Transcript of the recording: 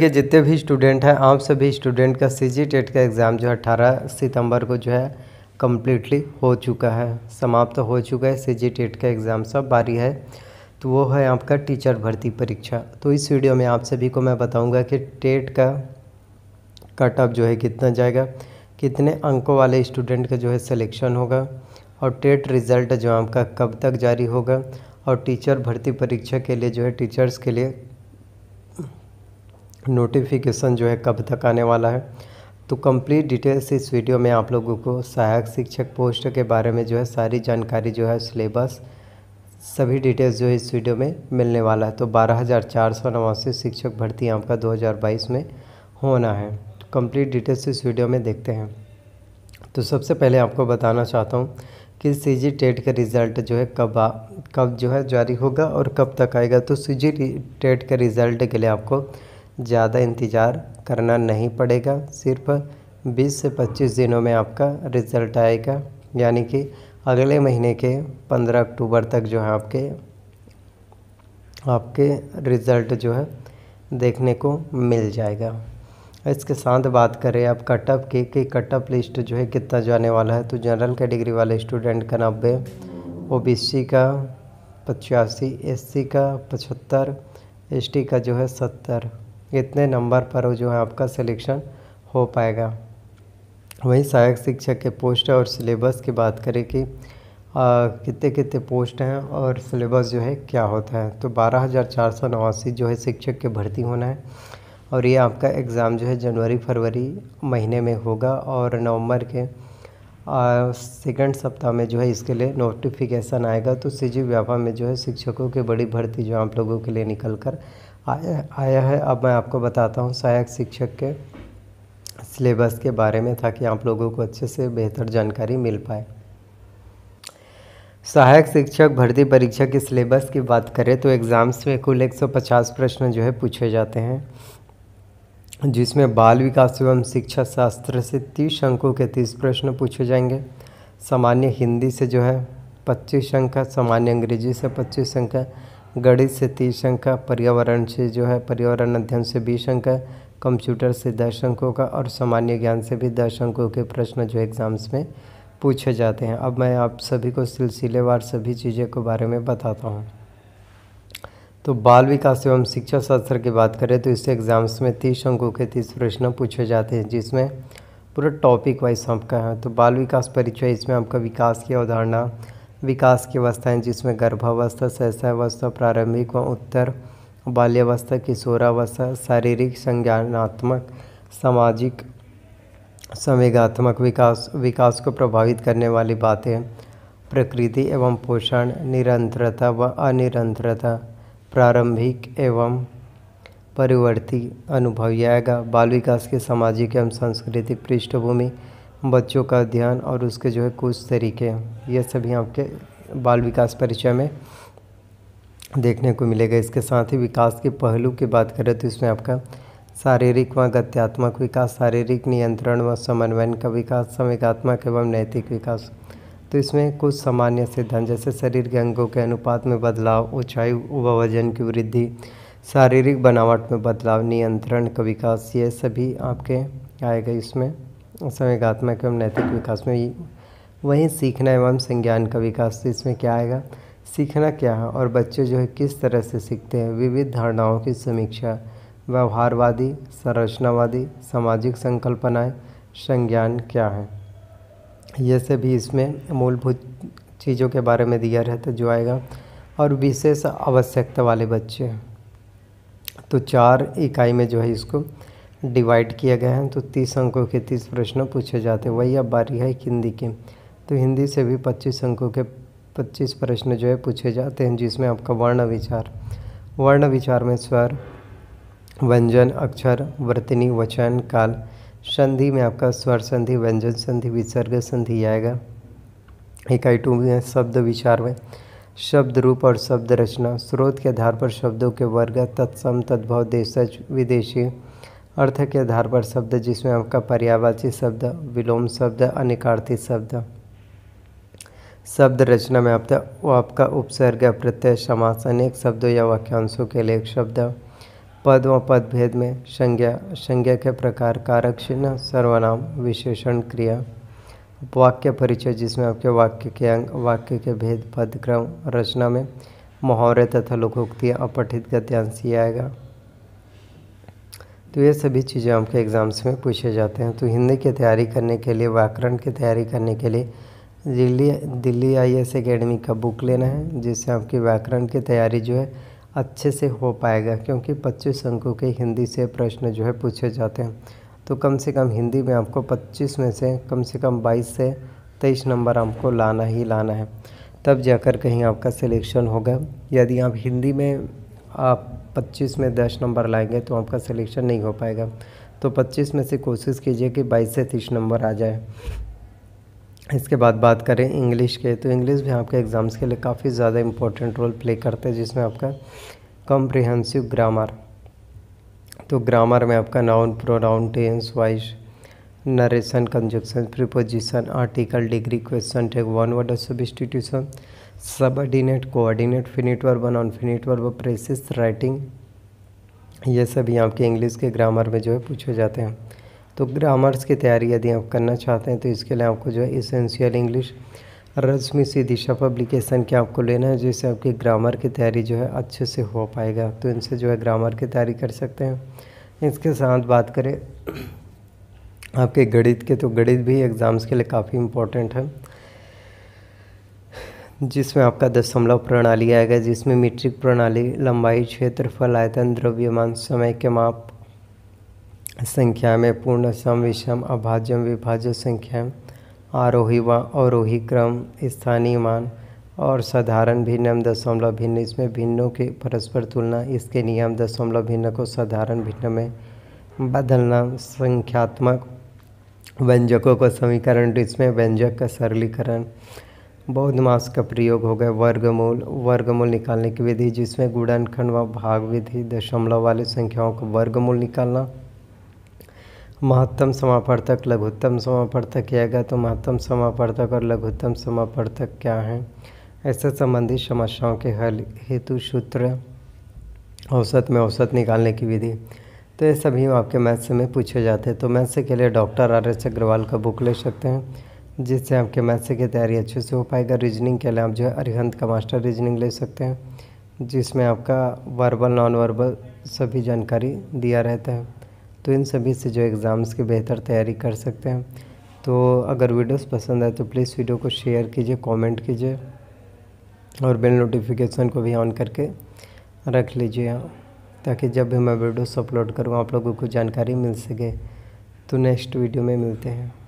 के जितने भी स्टूडेंट हैं आप सभी स्टूडेंट का सी जी टेट का एग्ज़ाम जो है अट्ठारह सितंबर को जो है कम्प्लीटली हो चुका है समाप्त तो हो चुका है सी जी टेट का एग्ज़ाम सब बारी है तो वो है आपका टीचर भर्ती परीक्षा तो इस वीडियो में आप सभी को मैं बताऊंगा कि टेट का कट ऑफ जो है कितना जाएगा कितने अंकों वाले स्टूडेंट का जो है सिलेक्शन होगा और टेट रिज़ल्ट जो आपका कब तक जारी होगा और टीचर भर्ती परीक्षा के लिए जो है टीचर्स के लिए नोटिफिकेशन जो है कब तक आने वाला है तो कंप्लीट डिटेल्स इस वीडियो में आप लोगों को सहायक शिक्षक पोस्ट के बारे में जो है सारी जानकारी जो है सिलेबस सभी डिटेल्स जो है इस वीडियो में मिलने वाला है तो बारह हज़ार चार सौ नवासी शिक्षक भर्ती आपका 2022 में होना है तो कंप्लीट डिटेल्स इस वीडियो में देखते हैं तो सबसे पहले आपको बताना चाहता हूँ कि सी जी टेट का रिज़ल्ट जो है कब आ कब जो है जारी होगा और कब तक आएगा तो सी जी टेट का रिज़ल्ट के लिए आपको ज़्यादा इंतज़ार करना नहीं पड़ेगा सिर्फ 20 से 25 दिनों में आपका रिज़ल्ट आएगा यानी कि अगले महीने के 15 अक्टूबर तक जो है आपके आपके रिज़ल्ट जो है देखने को मिल जाएगा इसके साथ बात करें आप कटअप की कि कटअप लिस्ट जो है कितना जाने वाला है तो जनरल कैटेगरी वाले स्टूडेंट का नब्बे ओ का पचासी एस का पचहत्तर एस का जो है सत्तर इतने नंबर पर जो है आपका सिलेक्शन हो पाएगा वहीं सहायक शिक्षक के पोस्ट और सिलेबस की बात करें कि कितने कितने पोस्ट हैं और सिलेबस जो है क्या होता है तो बारह हज़ार चार सौ नवासी जो है शिक्षक के भर्ती होना है और ये आपका एग्ज़ाम जो है जनवरी फरवरी महीने में होगा और नवंबर के सेकंड सप्ताह में जो है इसके लिए नोटिफिकेशन आएगा तो सी जी में जो है शिक्षकों की बड़ी भर्ती जो आप लोगों के लिए निकल कर आया आया है अब मैं आपको बताता हूँ सहायक शिक्षक के सिलेबस के बारे में ताकि आप लोगों को अच्छे से बेहतर जानकारी मिल पाए सहायक शिक्षक भर्ती परीक्षा के सिलेबस की बात करें तो एग्ज़ाम्स में कुल 150 प्रश्न जो है पूछे जाते हैं जिसमें बाल विकास एवं शिक्षा शास्त्र से तीस अंकों के तीस प्रश्न पूछे जाएंगे सामान्य हिंदी से जो है पच्चीस अंक सामान्य अंग्रेजी से पच्चीस अंक गणित से तीस अंक का पर्यावरण से जो है पर्यावरण अध्ययन से बीस अंक है कंप्यूटर से दस अंकों का और सामान्य ज्ञान से भी दस अंकों के प्रश्न जो एग्ज़ाम्स में पूछे जाते हैं अब मैं आप सभी को सिलसिलेवार सभी चीज़ों के बारे में बताता हूँ तो बाल विकास एवं शिक्षा शास्त्र की बात करें तो इस एग्ज़ाम्स में तीस अंकों के तीस प्रश्न पूछे जाते हैं जिसमें पूरा टॉपिक वाइज आपका है तो बाल विकास परिचय इसमें आपका विकास की अवधारणा विकास की अवस्थाएँ जिसमें गर्भावस्था सहसावस्था प्रारंभिक व उत्तर बाल्यावस्था किशोरावस्था शारीरिक संज्ञानात्मक सामाजिक संवेगात्मक विकास विकास को प्रभावित करने वाली बातें प्रकृति एवं पोषण निरंतरता व अनिरंतरता प्रारंभिक एवं परिवर्ती अनुभव आएगा बाल विकास के सामाजिक एवं सांस्कृतिक पृष्ठभूमि बच्चों का अध्ययन और उसके जो है कुछ तरीके ये सभी आपके बाल विकास परिचय में देखने को मिलेगा इसके साथ ही विकास के पहलू की बात करें तो इसमें आपका शारीरिक व गत्यात्मक विकास शारीरिक नियंत्रण व समन्वयन का विकास समयगात्मक एवं नैतिक विकास तो इसमें कुछ सामान्य सिद्धांत जैसे शरीर के अंगों के अनुपात में बदलाव ऊंचाई व वजन की वृद्धि शारीरिक बनावट में बदलाव नियंत्रण का विकास ये सभी आपके आएगा इसमें संवेगात्मक एवं नैतिक विकास में वहीं सीखना एवं संज्ञान का विकास तो इसमें क्या आएगा सीखना क्या है और बच्चे जो है किस तरह से सीखते हैं विविध धारणाओं की समीक्षा व्यवहारवादी संरचनावादी सामाजिक संकल्पनाएं संज्ञान क्या है यह सभी इसमें मूलभूत चीज़ों के बारे में दिया रहता जो आएगा और विशेष आवश्यकता वाले बच्चे तो चार इकाई में जो है इसको डिवाइड किया गया है तो तीस अंकों के तीस प्रश्न पूछे जाते हैं वही अब बारी है हिंदी के तो हिंदी से भी पच्चीस अंकों के पच्चीस प्रश्न जो है पूछे जाते हैं जिसमें आपका वर्ण विचार वर्ण विचार में स्वर व्यंजन अक्षर वर्तनी वचन काल संधि में आपका स्वर संधि व्यंजन संधि विसर्ग संधि आएगा इकाई टू में शब्द विचार में शब्द रूप और शब्द रचना स्रोत के आधार पर शब्दों के वर्ग तत्सम तद्भव देशज विदेशी अर्थ के आधार पर शब्द जिसमें आपका पर्यावाची शब्द विलोम शब्द अनिकार्थी शब्द शब्द रचना में आपका वो आपका उपसर्ग प्रत्यय समास अनेक शब्दों या वाक्यांशों के लिए शब्द पद व पद भेद में संज्ञा संज्ञा के प्रकार कारक चिन्ह सर्वनाम विशेषण क्रिया वाक्य परिचय जिसमें आपके वाक्य के अंग वाक्य के भेद पद क्रम रचना में मुहावरे तथा लोकोक्ति अपठित गद्यांश आएगा तो ये सभी चीज़ें आपके एग्ज़ाम्स में पूछे जाते हैं तो हिंदी की तैयारी करने के लिए व्याकरण की तैयारी करने के लिए Delhi Delhi I S academy का बुक लेना है जिससे आपकी व्याकरण की तैयारी जो है अच्छे से हो पाएगा क्योंकि पच्चीस अंकों के हिंदी से प्रश्न जो है पूछे जाते हैं तो कम से कम हिंदी में आपको पच्चीस में से कम से कम बाईस से तेईस नंबर आपको लाना ही लाना है तब जाकर कहीं आपका सिलेक्शन होगा यदि आप हिंदी में आप 25 में 10 नंबर लाएंगे तो आपका सिलेक्शन नहीं हो पाएगा तो 25 में से कोशिश कीजिए कि 22 से 30 नंबर आ जाए इसके बाद बात करें इंग्लिश के तो इंग्लिश भी आपके एग्ज़ाम्स के लिए काफ़ी ज़्यादा इम्पोर्टेंट रोल प्ले करते हैं जिसमें आपका कॉम्प्रिहेंसिव ग्रामर तो ग्रामर में आपका noun pronoun tense voice narration conjunction preposition article degree question tag one word सब subordinate coordinate finite verb non finite verb precis writing ये सभी आपके इंग्लिश के ग्रामर में जो है पूछे जाते हैं तो ग्रामर्स की तैयारी यदि आप करना चाहते हैं तो इसके लिए आपको जो है इसेंशियल इंग्लिश रश्मि सी दिशा पब्लिकेशन के आपको लेना है जिससे आपकी ग्रामर की तैयारी जो है अच्छे से हो पाएगा तो इनसे जो है ग्रामर की तैयारी कर सकते हैं इसके साथ बात करें आपके गणित के तो गणित भी एग्ज़ाम्स के लिए काफ़ी इम्पोर्टेंट है जिसमें आपका दशमलव प्रणाली आएगा जिसमें मीट्रिक प्रणाली लंबाई क्षेत्रफल आयतन द्रव्यमान समय के माप संख्या में पूर्ण सम विषम अभाज्य विभाज्य संख्या आरोही व अवरोही क्रम स्थानीय मान और साधारण भिन्नम दशमलव भिन्न इसमें भिन्नों के परस्पर तुलना इसके नियम दशमलव भिन्न को साधारण भिन्न में बदलना संख्यात्मक व्यंजकों का समीकरण इसमें व्यंजक का सरलीकरण बौद्ध मास का प्रयोग हो गया वर्गमूल वर्गमूल निकालने की विधि जिसमें गुणनखंड व भाग विधि दशमलव वाली संख्याओं का वर्गमूल निकालना महत्तम समापर्तक लघुत्तम समापर्तक किया गया तो महत्तम समापर्तक और लघुत्तम समापर्तक क्या है ऐसे संबंधित समस्याओं के हल हेतु सूत्र औसत में औसत निकालने की विधि तो ये सभी आपके मैथ्स में पूछे जाते हैं तो मैथ्स के लिए डॉक्टर आर एस अग्रवाल का बुक ले सकते हैं जिससे आपके मैथ्स की तैयारी अच्छे से हो पाएगा रीजनिंग के लिए आप जो है अरिहंत का मास्टर रीजनिंग ले सकते हैं जिसमें आपका वर्बल नॉन वर्बल सभी जानकारी दिया रहता है तो इन सभी से जो एग्ज़ाम्स की बेहतर तैयारी कर सकते हैं तो अगर वीडियोस पसंद आए तो प्लीज़ वीडियो को शेयर कीजिए कमेंट कीजिए और बेल नोटिफिकेशन को भी ऑन करके रख लीजिए ताकि जब भी मैं वीडियोस अपलोड करूँ आप लोगों को जानकारी मिल सके तो नेक्स्ट वीडियो में मिलते हैं